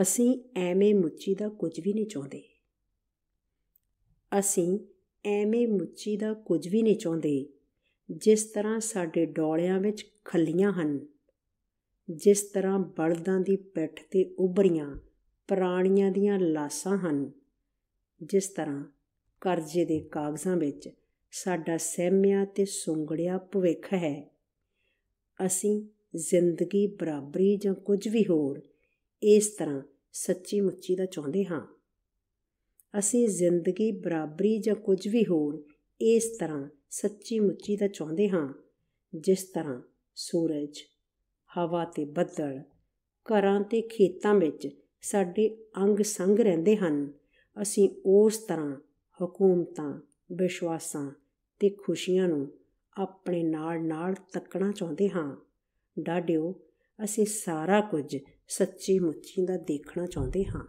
ਅਸੀਂ ਐਵੇਂ ਮੁੱਚੀ ਦਾ ਕੁਝ ਵੀ ਨਹੀਂ ਚਾਹੁੰਦੇ ਅਸੀਂ ਐਵੇਂ ਮੁੱਚੀ ਦਾ ਕੁਝ ਵੀ ਨਹੀਂ ਚਾਹੁੰਦੇ ਜਿਸ ਤਰ੍ਹਾਂ ਸਾਡੇ ਡੋਲਿਆਂ ਵਿੱਚ ਖੱਲੀਆਂ ਹਨ ਜਿਸ ਤਰ੍ਹਾਂ ਬਲਦਾਂ ਦੀ ਪਿੱਠ ਤੇ ਉਭਰੀਆਂ ਪ੍ਰਾਣੀਆਂ ਦੀਆਂ ਲਾਸਾਂ ਹਨ ਜਿਸ ਤਰ੍ਹਾਂ ਕਰਜ਼ੇ ਦੇ ਕਾਗਜ਼ਾਂ ਵਿੱਚ ਸਾਡਾ ਸਹਿਮਿਆ ਤੇ ਸੁੰਗੜਿਆ ਭਵਿੱਖ ਹੈ ਅਸੀਂ ਜ਼ਿੰਦਗੀ ਬਰਾਬਰੀ ਜਾਂ ਕੁਝ ਵੀ ਹੋਰ ਇਸ ਤਰ੍ਹਾਂ ਸੱਚੀ ਮੁੱਚੀ ਦਾ ਚਾਹੁੰਦੇ ਹਾਂ ਅਸੀਂ ਜ਼ਿੰਦਗੀ ਬਰਾਬਰੀ ਜਾਂ ਕੁਝ ਵੀ ਹੋਰ ਇਸ ਤਰ੍ਹਾਂ ਸੱਚੀ ਮੁੱਚੀ ਦਾ ਚਾਹੁੰਦੇ ਹਾਂ ਜਿਸ ਤਰ੍ਹਾਂ ਸੂਰਜ ਹਵਾ ਤੇ ਬੱਦਲ ਘਰਾਂ ਤੇ ਖੇਤਾਂ ਵਿੱਚ ਸਾਡੇ ਅੰਗ ਸੰਗ ਰਹਿੰਦੇ ਹਨ ਅਸੀਂ ਉਸ ਤਰ੍ਹਾਂ ਹਕੂਮਤਾਂ ਵਿਸ਼ਵਾਸਾਂ ਤੇ ਖੁਸ਼ੀਆਂ ਨੂੰ ਆਪਣੇ ਨਾਲ ਨਾਲ ਤੱਕਣਾ ਚਾਹੁੰਦੇ ਹਾਂ ਡਾਡਿਓ ਅਸੀਂ ਸਾਰਾ ਕੁਝ ਸੱਚੀ ਮੁੱਚੀ ਦਾ ਦੇਖਣਾ ਚਾਹੁੰਦੇ ਹਾਂ